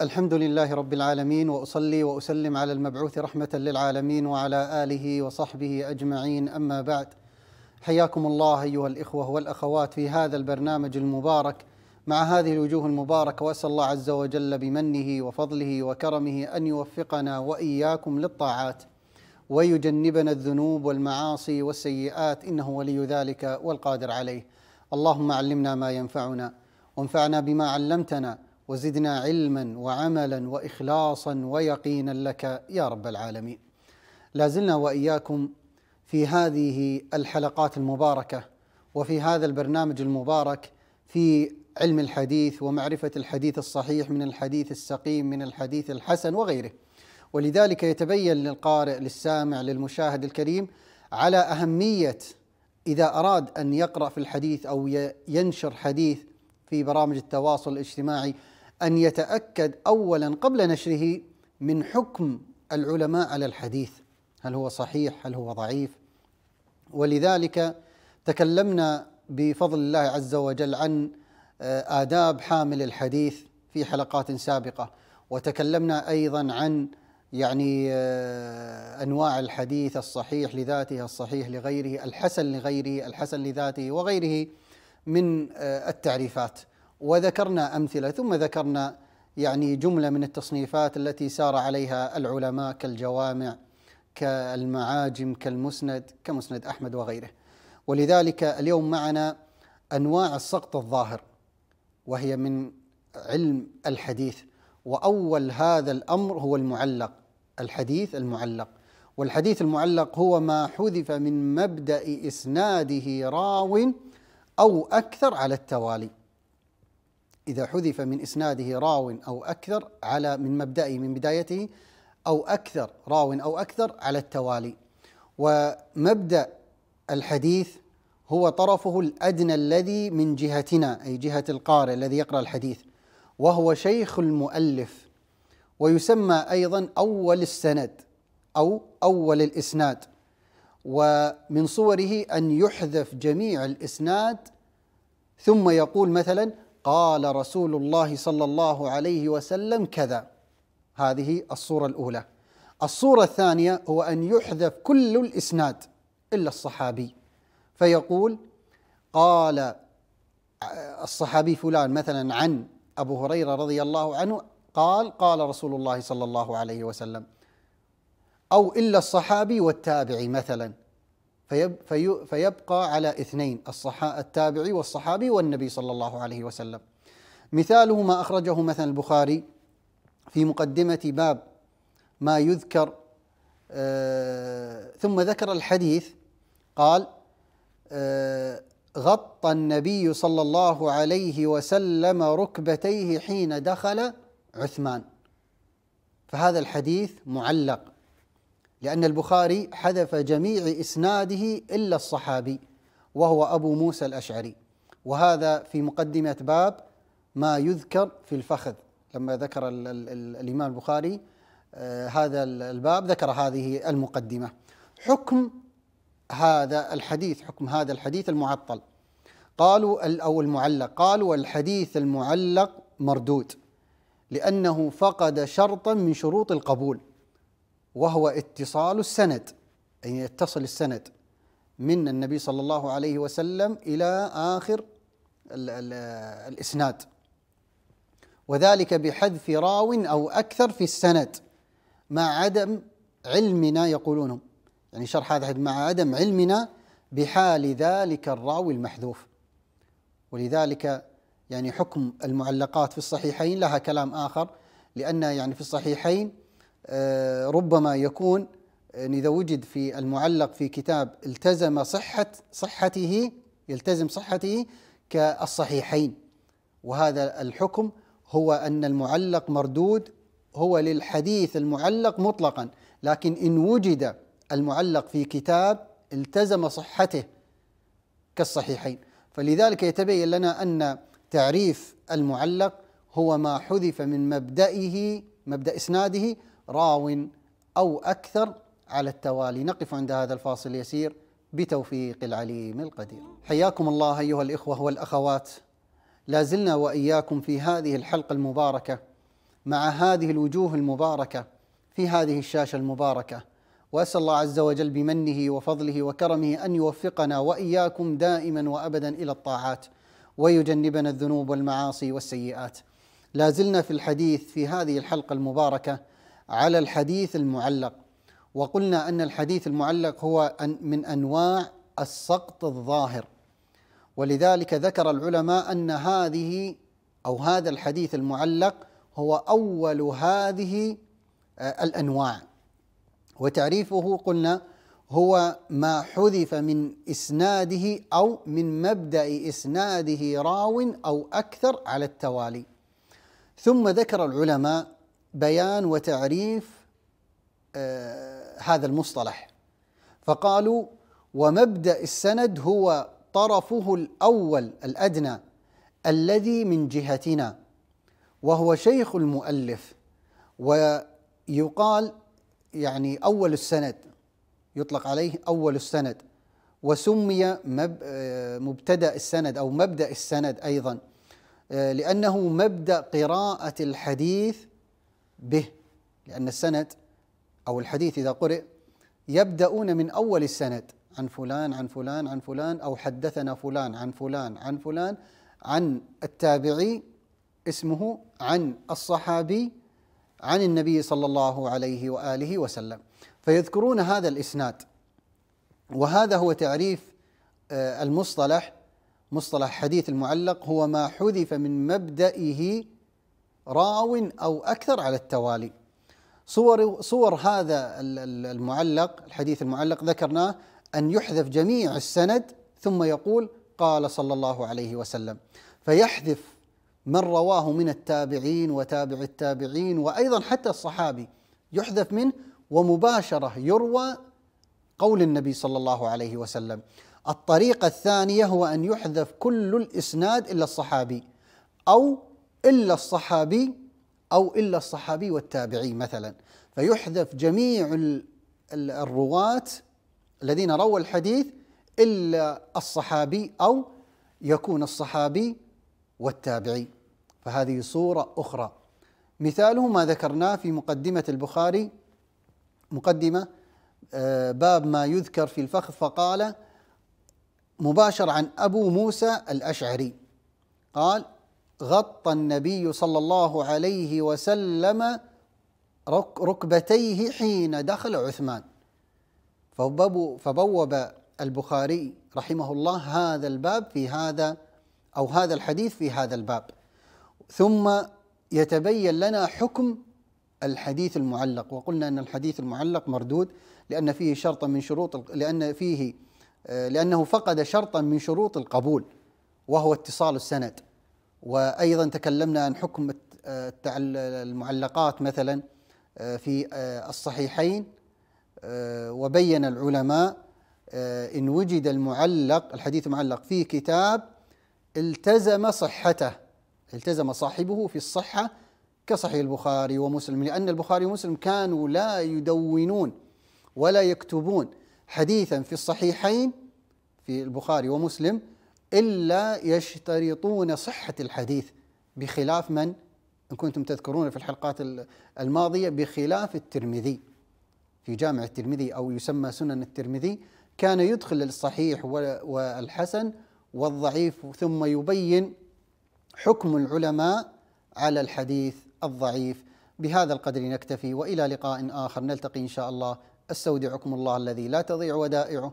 الحمد لله رب العالمين واصلي واسلم على المبعوث رحمه للعالمين وعلى اله وصحبه اجمعين اما بعد حياكم الله ايها الاخوه والاخوات في هذا البرنامج المبارك مع هذه الوجوه المباركه واسال الله عز وجل بمنه وفضله وكرمه ان يوفقنا واياكم للطاعات ويجنبنا الذنوب والمعاصي والسيئات انه ولي ذلك والقادر عليه اللهم علمنا ما ينفعنا وانفعنا بما علمتنا وزدنا علما وعملا واخلاصا ويقينا لك يا رب العالمين. لازلنا واياكم في هذه الحلقات المباركه وفي هذا البرنامج المبارك في علم الحديث ومعرفه الحديث الصحيح من الحديث السقيم من الحديث الحسن وغيره. ولذلك يتبين للقارئ للسامع للمشاهد الكريم على اهميه اذا اراد ان يقرا في الحديث او ينشر حديث في برامج التواصل الاجتماعي أن يتأكد أولا قبل نشره من حكم العلماء على الحديث هل هو صحيح هل هو ضعيف ولذلك تكلمنا بفضل الله عز وجل عن آه، آداب حامل الحديث في حلقات سابقة وتكلمنا أيضا عن يعني آه، أنواع الحديث الصحيح لذاته الصحيح لغيره الحسن لغيره الحسن لذاته وغيره من آه، التعريفات وذكرنا أمثلة ثم ذكرنا يعني جملة من التصنيفات التي سار عليها العلماء كالجوامع كالمعاجم كالمسند كمسند أحمد وغيره ولذلك اليوم معنا أنواع السقط الظاهر وهي من علم الحديث وأول هذا الأمر هو المعلق الحديث المعلق والحديث المعلق هو ما حذف من مبدأ إسناده راو أو أكثر على التوالي إذا حذف من إسناده راو أو أكثر على من مبدئه من بدايته أو أكثر راو أو أكثر على التوالي ومبدأ الحديث هو طرفه الأدنى الذي من جهتنا أي جهة القارئ الذي يقرأ الحديث وهو شيخ المؤلف ويسمى أيضا أول السند أو أول الإسناد ومن صوره أن يحذف جميع الإسناد ثم يقول مثلا قال رسول الله صلى الله عليه وسلم كذا هذه الصورة الأولى الصورة الثانية هو أن يحذف كل الإسناد إلا الصحابي فيقول قال الصحابي فلان مثلا عن أبو هريرة رضي الله عنه قال قال رسول الله صلى الله عليه وسلم أو إلا الصحابي والتابعي مثلا فيبقى على اثنين الصحاء التابعي والصحابي والنبي صلى الله عليه وسلم مثاله ما أخرجه مثلا البخاري في مقدمة باب ما يذكر آه، ثم ذكر الحديث قال آه، غطى النبي صلى الله عليه وسلم ركبتيه حين دخل عثمان فهذا الحديث معلق لأن البخاري حذف جميع إسناده إلا الصحابي وهو أبو موسى الأشعري وهذا في مقدمة باب ما يذكر في الفخذ لما ذكر الـ الـ الـ الإمام البخاري آه هذا الباب ذكر هذه المقدمة حكم هذا الحديث حكم هذا الحديث المعطل قالوا أو المعلق قالوا الحديث المعلق مردود لأنه فقد شرطا من شروط القبول وهو اتصال السند أي يتصل السند من النبي صلى الله عليه وسلم إلى آخر الـ الـ الإسناد وذلك بحذف راو أو أكثر في السند مع عدم علمنا يقولون يعني شرح هذا مع عدم علمنا بحال ذلك الراوي المحذوف ولذلك يعني حكم المعلقات في الصحيحين لها كلام آخر لأن يعني في الصحيحين آه، ربما يكون آه، إذا وجد في المعلق في كتاب التزم صحة صحته يلتزم صحته كالصحيحين وهذا الحكم هو أن المعلق مردود هو للحديث المعلق مطلقا لكن إن وجد المعلق في كتاب التزم صحته كالصحيحين فلذلك يتبين لنا أن تعريف المعلق هو ما حذف من مبدئه مبدأ إسناده راو أو أكثر على التوالي نقف عند هذا الفاصل اليسير بتوفيق العليم القدير حياكم الله أيها الإخوة والأخوات لا زلنا وإياكم في هذه الحلقة المباركة مع هذه الوجوه المباركة في هذه الشاشة المباركة وأسأل الله عز وجل بمنه وفضله وكرمه أن يوفقنا وإياكم دائما وأبدا إلى الطاعات ويجنبنا الذنوب والمعاصي والسيئات لا زلنا في الحديث في هذه الحلقة المباركة على الحديث المعلق وقلنا ان الحديث المعلق هو من انواع السقط الظاهر ولذلك ذكر العلماء ان هذه او هذا الحديث المعلق هو اول هذه آه، الانواع وتعريفه قلنا هو ما حذف من اسناده او من مبدا اسناده راو او اكثر على التوالي ثم ذكر العلماء بيان وتعريف آه، هذا المصطلح فقالوا ومبدا السند هو طرفه الاول الادنى الذي من جهتنا وهو شيخ المؤلف ويقال يعني اول السند يطلق عليه اول السند وسمي آه، مبتدا السند او مبدا السند ايضا آه، لانه مبدا قراءه الحديث به لأن السند أو الحديث إذا قرئ يبدأون من أول السند عن فلان عن فلان عن فلان أو حدثنا فلان عن فلان عن فلان عن التابعي اسمه عن الصحابي عن النبي صلى الله عليه وآله وسلم فيذكرون هذا الإسناد وهذا هو تعريف آه، المصطلح مصطلح حديث المعلق هو ما حذف من مبدئه راو أو أكثر على التوالي صور صور هذا المعلق الحديث المعلق ذكرناه أن يحذف جميع السند ثم يقول قال صلى الله عليه وسلم فيحذف من رواه من التابعين وتابع التابعين وأيضا حتى الصحابي يحذف منه ومباشرة يروى قول النبي صلى الله عليه وسلم الطريقة الثانية هو أن يحذف كل الإسناد إلا الصحابي أو إلا الصحابي أو إلا الصحابي والتابعي مثلا فيحذف جميع الرواة الذين رووا الحديث إلا الصحابي أو يكون الصحابي والتابعي فهذه صورة أخرى مثاله ما ذكرناه في مقدمة البخاري مقدمة آه، باب ما يذكر في الفخذ فقال مباشر عن أبو موسى الأشعري قال غطى النبي صلى الله عليه وسلم ركبتيه حين دخل عثمان فبوب البخاري رحمه الله هذا الباب في هذا او هذا الحديث في هذا الباب ثم يتبين لنا حكم الحديث المعلق وقلنا ان الحديث المعلق مردود لان فيه شرطا من شروط لان فيه آه، لانه فقد شرطا من شروط القبول وهو اتصال السند وايضا تكلمنا عن حكم المعلقات مثلا آه، في آه، الصحيحين آه، وبين العلماء ان وجد المعلق الحديث معلق في كتاب التزم صحته التزم صاحبه في الصحه كصحيح البخاري ومسلم لان البخاري ومسلم كانوا لا يدونون ولا يكتبون حديثا في الصحيحين في البخاري ومسلم إلا يشترطون صحة الحديث بخلاف من إن كنتم تذكرون في الحلقات الماضية بخلاف الترمذي في جامع الترمذي أو يسمى سنن الترمذي كان يدخل الصحيح والحسن والضعيف ثم يبين حكم العلماء على الحديث الضعيف بهذا القدر نكتفي والى لقاء اخر نلتقي ان شاء الله استودعكم الله الذي لا تضيع ودائعه